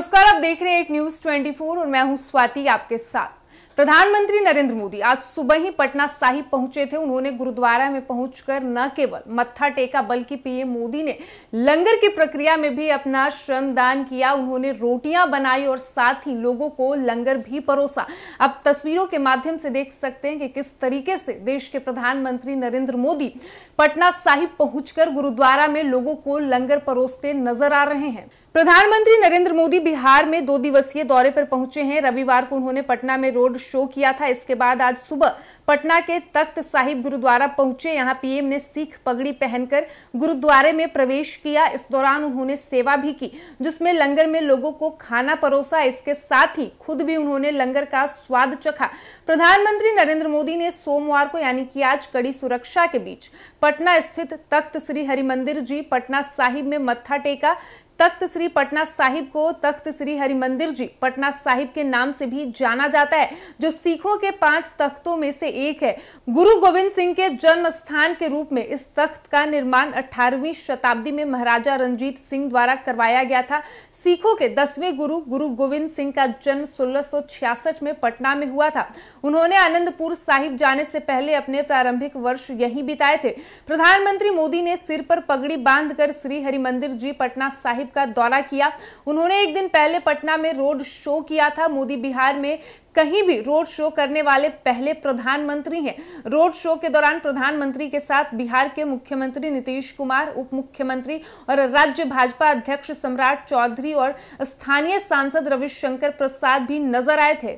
नमस्कार आप देख रहे हैं एक न्यूज 24 और मैं हूं स्वाति आपके साथ प्रधानमंत्री नरेंद्र मोदी आज सुबह ही पटना साहिब पहुंचे थे उन्होंने गुरुद्वारा में पहुंचकर न केवल मत्था टेका बल्कि पीएम मोदी ने लंगर की प्रक्रिया में भी अपना श्रमदान किया उन्होंने रोटियां बनाई और साथ ही लोगों को लंगर भी परोसा अब तस्वीरों के माध्यम से देख सकते हैं कि किस तरीके से देश के प्रधानमंत्री नरेंद्र मोदी पटना साहिब पहुंचकर गुरुद्वारा में लोगों को लंगर परोसते नजर आ रहे हैं प्रधानमंत्री नरेंद्र मोदी बिहार में दो दिवसीय दौरे पर पहुंचे हैं रविवार को उन्होंने पटना में रोड रोड शो किया था इसके बाद आज सुबह पटना के तख्त साहिब गुरुद्वारा पहुंचे यहां पीएम ने सिख पगड़ी पहनकर गुरुद्वारे में प्रवेश किया इस दौरान उन्होंने सेवा भी की जिसमें लंगर में लोगों को खाना परोसा इसके साथ ही खुद भी उन्होंने लंगर का स्वाद चखा प्रधानमंत्री नरेंद्र मोदी ने सोमवार को यानी कि आज कड़ी सुरक्षा के बीच पटना स्थित तख्त श्री हरिमंदिर जी पटना साहिब में मत्था टेका तख्त श्री पटना साहिब को तख्त श्री हरिमंदिर जी पटना साहिब के नाम से भी जाना जाता है जो सिखों के पांच तख्तों में से एक है गुरु गोविंद सिंह के जन्म स्थान के रूप में इस तख्त का निर्माण 18वीं शताब्दी में महाराजा रंजीत सिंह द्वारा करवाया गया था सिखों के दसवें गुरु गुरु गोविंद सिंह का जन्म 1666 में पटना में हुआ था उन्होंने आनंदपुर साहिब जाने से पहले अपने प्रारंभिक वर्ष यहीं बिताए थे प्रधानमंत्री मोदी ने सिर पर पगड़ी बांधकर श्री हरिमंदिर जी पटना साहिब का दौरा किया उन्होंने एक दिन पहले पटना में रोड शो किया था मोदी बिहार में कहीं भी रोड शो करने वाले पहले प्रधानमंत्री हैं रोड शो के दौरान प्रधानमंत्री के साथ बिहार के मुख्यमंत्री नीतीश कुमार उप मुख्यमंत्री और राज्य भाजपा अध्यक्ष सम्राट चौधरी और स्थानीय सांसद रविशंकर प्रसाद भी नजर आए थे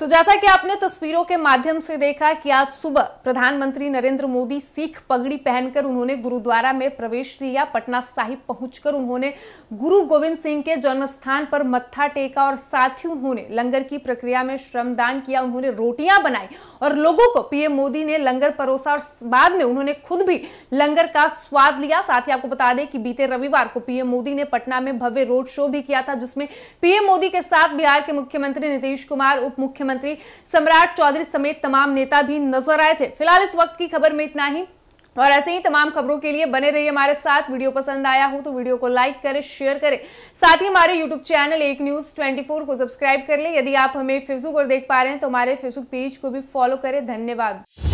तो जैसा कि आपने तस्वीरों के माध्यम से देखा कि आज सुबह प्रधानमंत्री नरेंद्र मोदी सिख पगड़ी पहनकर उन्होंने गुरुद्वारा में प्रवेश लिया पटना साहिब पहुंचकर उन्होंने गुरु गोविंद सिंह के जन्मस्थान पर मत्था टेका और साथ ही उन्होंने लंगर की प्रक्रिया में श्रमदान किया उन्होंने रोटियां बनाई और लोगों को पीएम मोदी ने लंगर परोसा और बाद में उन्होंने खुद भी लंगर का स्वाद लिया साथ ही आपको बता दें कि बीते रविवार को पीएम मोदी ने पटना में भव्य रोड शो भी किया था जिसमें पीएम मोदी के साथ बिहार के मुख्यमंत्री नीतीश कुमार उप मुख्यमंत्री मुख्यमंत्री सम्राट चौधरी समेत तमाम नेता भी नजर आए थे फिलहाल इस वक्त की खबर में इतना ही और ऐसे ही तमाम खबरों के लिए बने रहिए हमारे साथ वीडियो पसंद आया हो तो वीडियो को लाइक करें शेयर करें साथ ही हमारे यूट्यूब चैनल एक न्यूज 24 को सब्सक्राइब कर लें यदि आप हमें फेसबुक पर देख पा रहे हैं तो हमारे फेसबुक पेज को भी फॉलो करें धन्यवाद